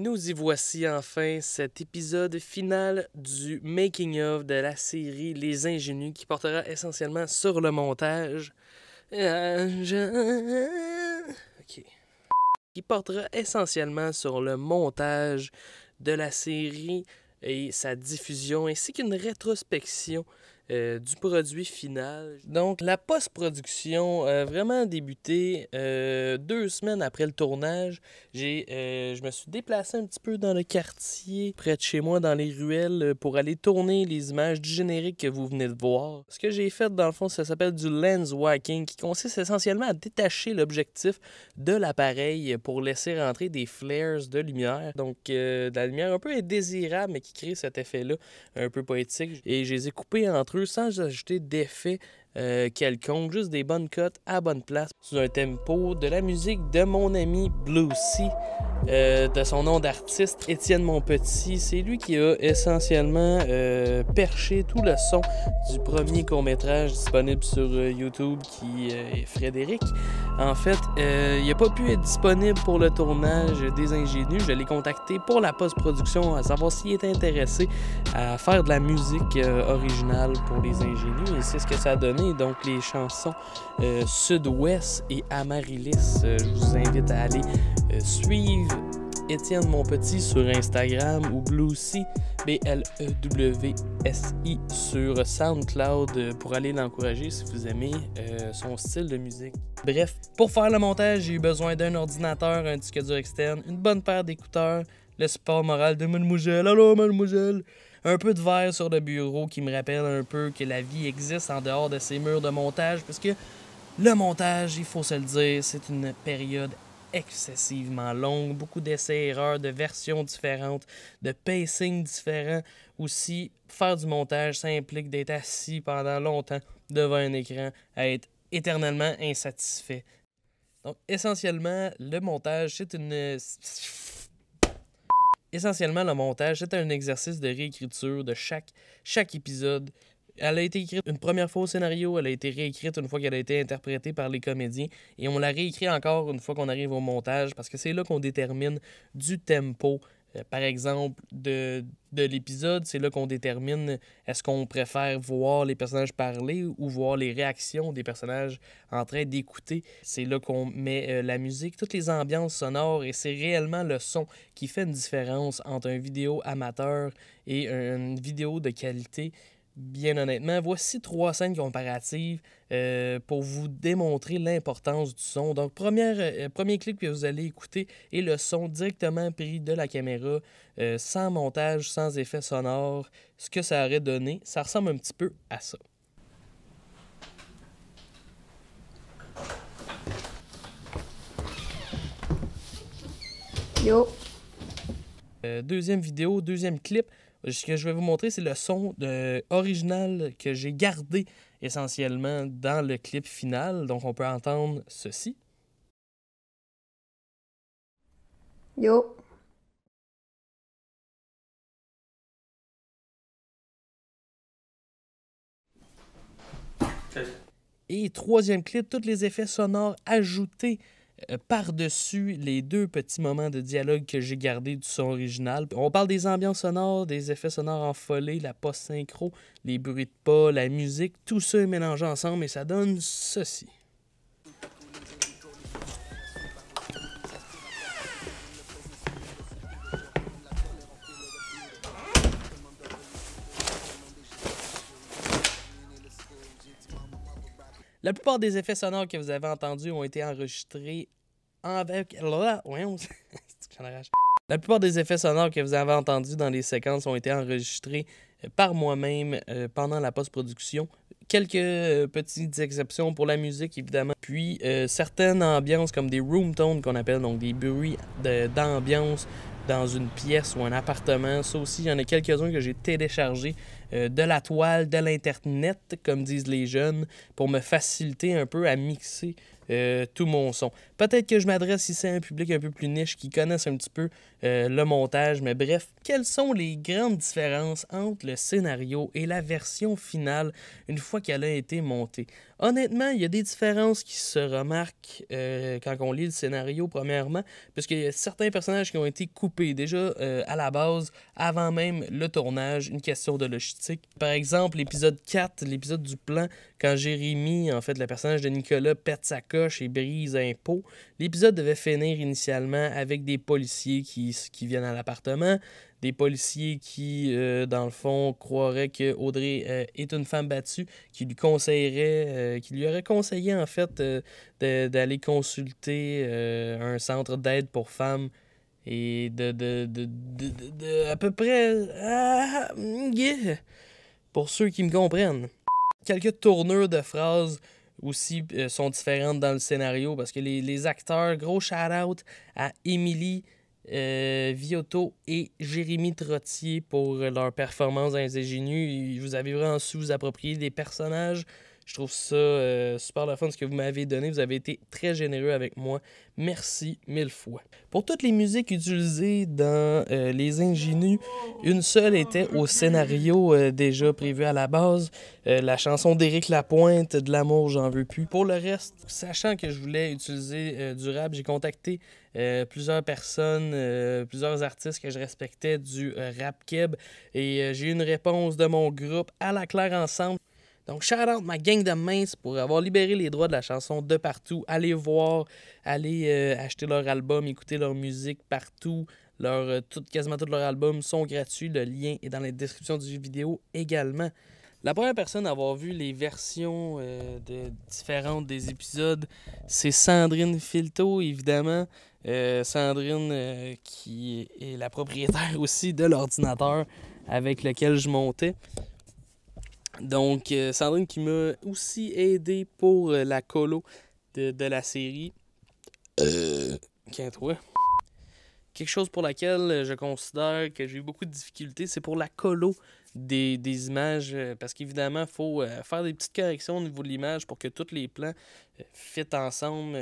Nous y voici enfin cet épisode final du making of de la série Les Ingénus qui portera essentiellement sur le montage. Euh, qui portera essentiellement sur le montage de la série et sa diffusion ainsi qu'une rétrospection euh, du produit final. Donc la post-production a vraiment débuté euh, deux semaines après le tournage. J'ai, euh, je me suis déplacé un petit peu dans le quartier près de chez moi, dans les ruelles, pour aller tourner les images du générique que vous venez de voir. Ce que j'ai fait dans le fond, ça s'appelle du lens walking qui consiste essentiellement à détacher l'objectif de l'appareil pour laisser rentrer des flares de lumière. Donc de la lumière un peu indésirable, mais qui crée cet effet-là un peu poétique. Et je les ai coupés entre sans ajouter d'effet euh, quelconque, juste des bonnes cotes à bonne place sur un tempo de la musique de mon ami Blue Sea. Euh, de son nom d'artiste, Étienne Monpetit. C'est lui qui a essentiellement euh, perché tout le son du premier court-métrage disponible sur euh, YouTube qui est Frédéric. En fait, il n'a pas pu être disponible pour le tournage des Ingénus. Je l'ai contacté pour la post-production, à savoir s'il est intéressé à faire de la musique originale pour les Ingénus. Et c'est ce que ça a donné. Donc, les chansons Sud-Ouest et Amaryllis. je vous invite à aller euh, Suivez suivre Étienne Mon Petit sur Instagram ou Blue-C B-L-E-W-S-I, sur SoundCloud euh, pour aller l'encourager si vous aimez euh, son style de musique. Bref, pour faire le montage, j'ai eu besoin d'un ordinateur, un disque dur externe, une bonne paire d'écouteurs, le support moral de Mademoiselle, allô Mademoiselle, un peu de verre sur le bureau qui me rappelle un peu que la vie existe en dehors de ces murs de montage, puisque le montage, il faut se le dire, c'est une période excessivement longue, beaucoup d'essais-erreurs, de versions différentes, de pacing différents. Aussi, faire du montage, ça implique d'être assis pendant longtemps devant un écran, à être éternellement insatisfait. Donc, essentiellement, le montage, c'est une... Essentiellement, le montage, c'est un exercice de réécriture de chaque, chaque épisode, elle a été écrite une première fois au scénario, elle a été réécrite une fois qu'elle a été interprétée par les comédiens, et on la réécrit encore une fois qu'on arrive au montage, parce que c'est là qu'on détermine du tempo, euh, par exemple, de, de l'épisode. C'est là qu'on détermine est-ce qu'on préfère voir les personnages parler ou voir les réactions des personnages en train d'écouter. C'est là qu'on met euh, la musique, toutes les ambiances sonores et c'est réellement le son qui fait une différence entre un vidéo amateur et une vidéo de qualité bien honnêtement, voici trois scènes comparatives euh, pour vous démontrer l'importance du son. Donc, première, euh, premier clip que vous allez écouter est le son directement pris de la caméra, euh, sans montage, sans effet sonore. Ce que ça aurait donné, ça ressemble un petit peu à ça. Yo. deuxième vidéo, deuxième clip, ce que je vais vous montrer, c'est le son de, original que j'ai gardé essentiellement dans le clip final. Donc, on peut entendre ceci. Yo. Et troisième clip, tous les effets sonores ajoutés euh, par-dessus les deux petits moments de dialogue que j'ai gardés du son original. On parle des ambiances sonores, des effets sonores en la post-synchro, les bruits de pas, la musique, tout ça est mélangé ensemble et ça donne ceci. La plupart des effets sonores que vous avez entendus ont été enregistrés avec... La plupart des effets sonores que vous avez entendus dans les séquences ont été enregistrés euh, par moi-même euh, pendant la post-production. Quelques euh, petites exceptions pour la musique, évidemment. Puis, certaines ambiances, comme des room tones qu'on appelle, donc des bruits d'ambiance, dans une pièce ou un appartement. Ça aussi, il y en a quelques-uns que j'ai téléchargés euh, de la toile, de l'Internet, comme disent les jeunes, pour me faciliter un peu à mixer euh, tout mon son. Peut-être que je m'adresse ici à un public un peu plus niche qui connaissent un petit peu euh, le montage, mais bref, quelles sont les grandes différences entre le scénario et la version finale une fois qu'elle a été montée? Honnêtement, il y a des différences qui se remarquent euh, quand on lit le scénario, premièrement, parce qu'il y a certains personnages qui ont été coupés déjà euh, à la base, avant même le tournage, une question de logistique. Par exemple, l'épisode 4, l'épisode du plan, quand Jérémy, en fait, le personnage de Nicolas, pète sa coche et brise un pot, l'épisode devait finir initialement avec des policiers qui viennent à l'appartement, des policiers qui, euh, dans le fond, croiraient que Audrey euh, est une femme battue, qui lui conseillerait, euh, qui lui aurait conseillé en fait d'aller consulter un centre d'aide pour femmes et de, de, de, de à peu près pour ceux qui me comprennent. Quelques tournures de phrases aussi sont différentes dans le scénario parce que les, les acteurs, gros shout out à Emily euh, Viotto et Jérémy Trottier pour leur performance dans les ingénues. Vous avez vraiment sous-approprié des personnages, je trouve ça euh, super le fun ce que vous m'avez donné. Vous avez été très généreux avec moi. Merci mille fois. Pour toutes les musiques utilisées dans euh, Les Ingénus, une seule était au scénario euh, déjà prévu à la base. la chanson d'Éric Lapointe, De l'amour, j'en veux plus. Pour le reste, sachant que je voulais utiliser du rap, j'ai contacté plusieurs personnes, plusieurs artistes que je respectais du rap keb. Et j'ai eu une réponse de mon groupe à la claire ensemble. Donc, shout out ma gang de mince pour avoir libéré les droits de la chanson de partout. Allez voir, allez euh, acheter leur album, écouter leur musique partout. Leur, euh, quasiment tous leurs albums sont gratuits. Le lien est dans la description du vidéo également. La première personne à avoir vu les versions euh, de, différentes des épisodes, c'est Sandrine Filto, évidemment. Sandrine, qui est la propriétaire aussi de l'ordinateur avec lequel je montais. Donc, euh, Sandrine qui m'a aussi aidé pour euh, la colo de, la série. Euh... Quelque chose pour laquelle euh, je considère que j'ai eu beaucoup de difficultés, c'est pour la colo des, images, euh, parce qu'évidemment, il faut euh, faire des petites corrections au niveau de l'image pour que tous les plans euh, fit ensemble.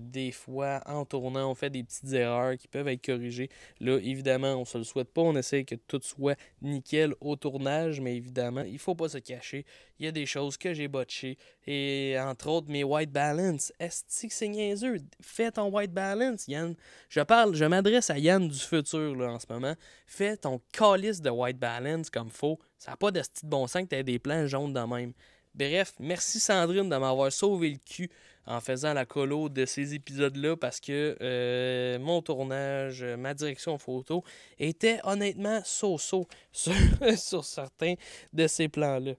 des fois, en tournant, on fait des petites erreurs qui peuvent être corrigées. Là, évidemment, on se le souhaite pas. On essaie que tout soit nickel au tournage, mais évidemment, il faut pas se cacher il y a des choses que j'ai botchées. Et entre autres, mes white balance. Est-ce que c'est niaiseux? Fais ton white balance, Yann. Je parle, je m'adresse à Yann du futur là, en ce moment. Fais ton calice de white balance comme faux. Ça n'a pas de style bon sens que tu des plans jaunes dans même. Bref, merci Sandrine de m'avoir sauvé le cul en faisant la colo de ces épisodes-là parce que euh, mon tournage, ma direction photo était honnêtement so-so sur certains de ces plans-là.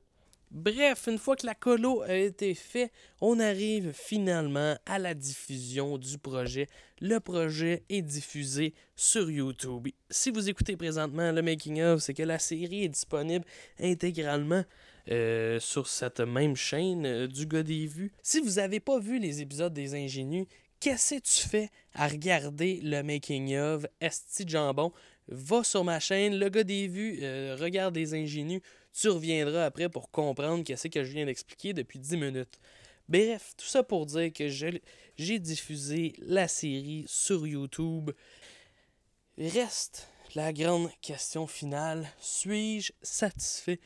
Bref, une fois que la colo a été faite, on arrive finalement à la diffusion du projet. Le projet est diffusé sur YouTube. Si vous écoutez présentement le making of, c'est que la série est disponible intégralement euh, sur cette même chaîne euh, du gars des vues. Si vous n'avez pas vu les épisodes des ingénus, qu'est-ce que tu fais à regarder le making of Esti Jambon? Va sur ma chaîne, le gars des vues, euh, regarde les ingénus. Tu reviendras après pour comprendre qu'est-ce que je viens d'expliquer depuis 10 minutes. Bref, tout ça pour dire que j'ai diffusé la série sur YouTube. Reste la grande question finale. Suis-je satisfait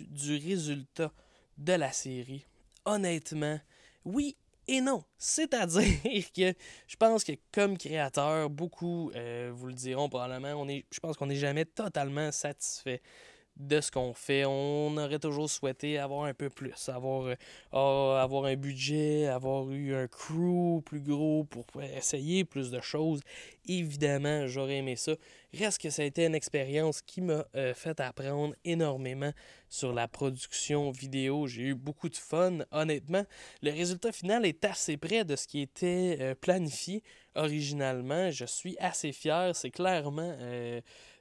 du résultat de la série? Honnêtement, oui et non. C'est-à-dire que je pense que comme créateur, beaucoup euh, vous le diront probablement, on est, je pense qu'on n'est jamais totalement satisfait de ce qu'on fait. On aurait toujours souhaité avoir un peu plus, avoir, euh, avoir un budget, avoir eu un crew plus gros pour essayer plus de choses. Évidemment, j'aurais aimé ça. Reste que ça a été une expérience qui m'a euh, fait apprendre énormément sur la production vidéo. J'ai eu beaucoup de fun, honnêtement. Le résultat final est assez près de ce qui était euh, planifié originalement. Je suis assez fier. C'est clairement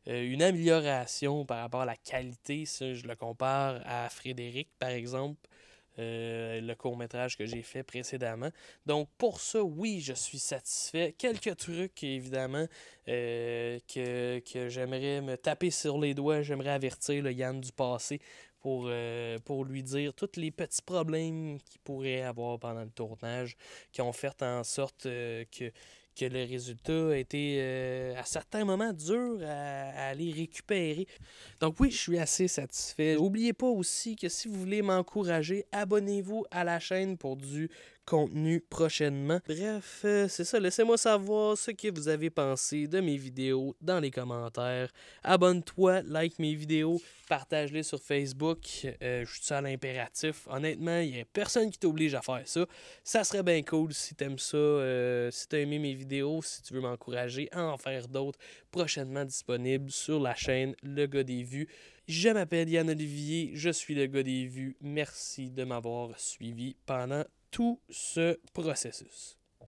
euh, une amélioration par rapport à la qualité. si je le compare à Frédéric, par exemple, euh, le court-métrage que j'ai fait précédemment. Donc, pour ça, oui, je suis satisfait. Quelques trucs, évidemment, euh, que, j'aimerais me taper sur les doigts. J'aimerais avertir le Yann du passé pour, pour, lui dire tous les petits problèmes qu'il pourrait avoir pendant le tournage, qui ont fait en sorte que, que le résultat a été euh, à certains moments dur à, à, aller récupérer. Donc oui, je suis assez satisfait. N'oubliez pas aussi que si vous voulez m'encourager, abonnez-vous à la chaîne pour du contenu prochainement. Bref, euh, c'est ça. Laissez-moi savoir ce que vous avez pensé de mes vidéos dans les commentaires. Abonne-toi, like mes vidéos, partage-les sur Facebook. Euh, je suis ça à l'impératif. Honnêtement, il n'y a personne qui t'oblige à faire ça. Ça serait bien cool si t'aimes ça, euh, si t'as aimé mes vidéos, si tu veux m'encourager à en faire d'autres prochainement disponibles sur la chaîne Le Gars des Vues. Je m'appelle Yann Olivier, je suis le gars des vues. Merci de m'avoir suivi pendant tout ce processus.